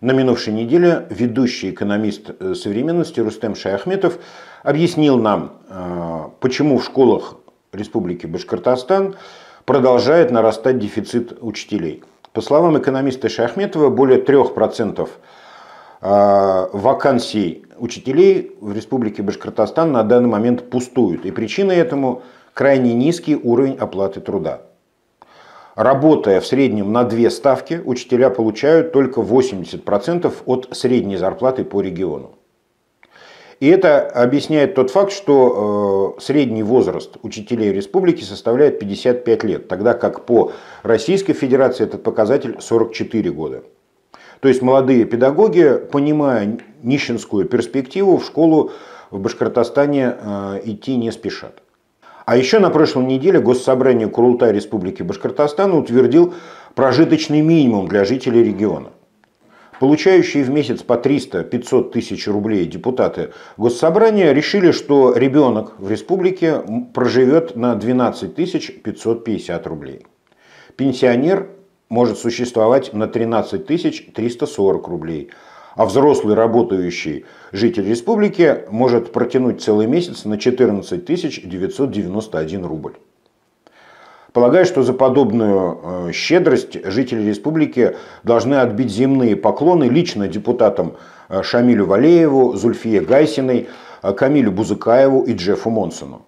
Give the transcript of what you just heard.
На минувшей неделе ведущий экономист э, современности Рустем Шайахметов объяснил нам, э, почему в школах Республики Башкортостан продолжает нарастать дефицит учителей. По словам экономиста Шахметова, более 3% э, вакансий учителей в Республике Башкортостан на данный момент пустуют. И причиной этому крайне низкий уровень оплаты труда. Работая в среднем на две ставки, учителя получают только 80% от средней зарплаты по региону. И это объясняет тот факт, что э, средний возраст учителей республики составляет 55 лет, тогда как по Российской Федерации этот показатель 44 года. То есть молодые педагоги, понимая нищенскую перспективу, в школу в Башкортостане э, идти не спешат. А еще на прошлой неделе Госсобрание Курултай Республики Башкортостан утвердил прожиточный минимум для жителей региона. Получающие в месяц по 300-500 тысяч рублей депутаты Госсобрания решили, что ребенок в республике проживет на 12 550 рублей. Пенсионер может существовать на 13 340 рублей – а взрослый работающий житель республики может протянуть целый месяц на 14 991 рубль. Полагаю, что за подобную э, щедрость жители республики должны отбить земные поклоны лично депутатам э, Шамилю Валееву, Зульфие Гайсиной, э, Камилю Бузыкаеву и Джеффу Монсону.